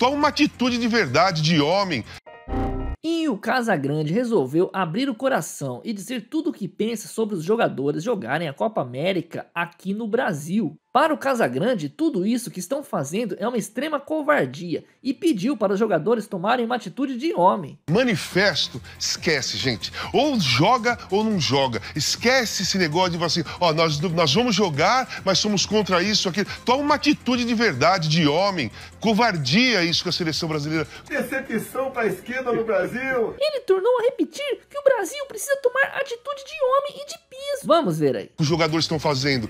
Toma uma atitude de verdade, de homem, o Casagrande resolveu abrir o coração e dizer tudo o que pensa sobre os jogadores jogarem a Copa América aqui no Brasil. Para o Casagrande, tudo isso que estão fazendo é uma extrema covardia e pediu para os jogadores tomarem uma atitude de homem. Manifesto, esquece, gente. Ou joga ou não joga. Esquece esse negócio de assim, ó, nós, nós vamos jogar, mas somos contra isso, aquilo. Toma uma atitude de verdade, de homem. Covardia isso com a seleção brasileira. Terceiro repetição para a esquerda no Brasil. Ele tornou a repetir que o Brasil precisa tomar atitude de homem e de piso. Vamos ver aí. Os jogadores estão fazendo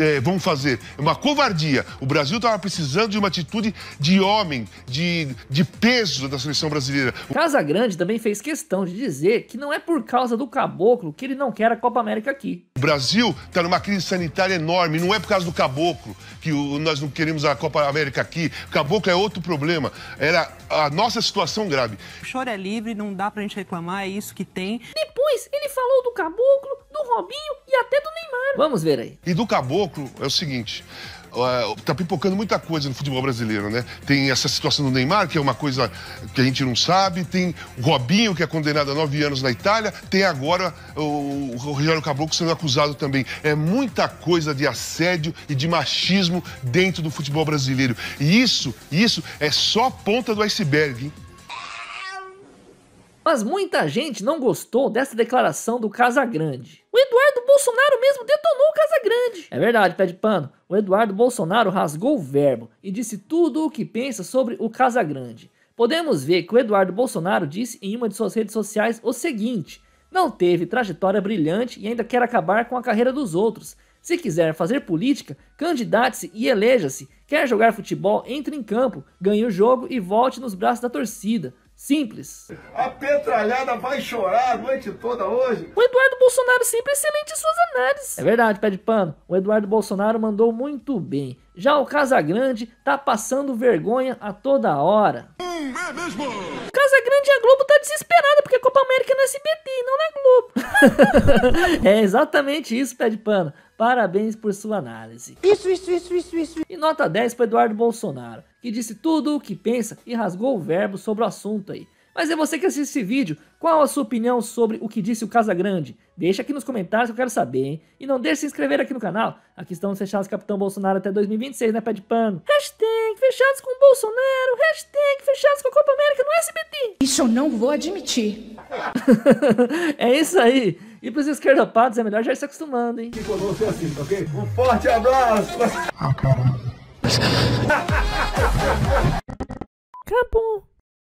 é, vão fazer. É uma covardia. O Brasil estava precisando de uma atitude de homem, de, de peso da seleção brasileira. Casa Grande também fez questão de dizer que não é por causa do caboclo que ele não quer a Copa América aqui. O Brasil está numa crise sanitária enorme. Não é por causa do caboclo que o, nós não queremos a Copa América aqui. Caboclo é outro problema. Era a nossa situação grave. O choro é livre, não dá pra gente reclamar, é isso que tem. Depois ele falou do caboclo, do Robinho e até do Neymar. Vamos ver aí. E do Caboclo é o seguinte. Tá pipocando muita coisa no futebol brasileiro, né? Tem essa situação do Neymar, que é uma coisa que a gente não sabe. Tem o Robinho, que é condenado a nove anos na Itália. Tem agora o, o Rogério Caboclo sendo acusado também. É muita coisa de assédio e de machismo dentro do futebol brasileiro. E isso, isso é só a ponta do iceberg, hein? Mas muita gente não gostou dessa declaração do Casa Grande. O Eduardo Bolsonaro mesmo detonou o Casagrande. É verdade, pé de pano. O Eduardo Bolsonaro rasgou o verbo e disse tudo o que pensa sobre o Casagrande. Podemos ver que o Eduardo Bolsonaro disse em uma de suas redes sociais o seguinte: não teve trajetória brilhante e ainda quer acabar com a carreira dos outros. Se quiser fazer política, candidate-se e eleja-se. Quer jogar futebol, entre em campo, ganhe o jogo e volte nos braços da torcida. Simples. A petralhada vai chorar a noite toda hoje. O Eduardo Bolsonaro sempre é excelente em suas análises. É verdade, pé de pano. O Eduardo Bolsonaro mandou muito bem. Já o Casagrande tá passando vergonha a toda hora. Hum, é mesmo? coisa grande a Globo tá desesperada, porque a Copa América é no SBT não na Globo. é exatamente isso, pé de pano. Parabéns por sua análise. Isso, isso, isso, isso, isso. E nota 10 para Eduardo Bolsonaro, que disse tudo o que pensa e rasgou o verbo sobre o assunto aí. Mas é você que assiste esse vídeo, qual a sua opinião sobre o que disse o Casagrande? Deixa aqui nos comentários que eu quero saber, hein? E não deixe de se inscrever aqui no canal. Aqui estamos fechados Capitão Bolsonaro até 2026, né, pé de pano? Hashtag fechados com Bolsonaro, hashtag. SBT. Isso eu não vou admitir. é isso aí. E para os esquerdopados é melhor já ir se acostumando, hein? Que conosco assim, tá ok? Um forte abraço! Ah, Acabou. Acabou.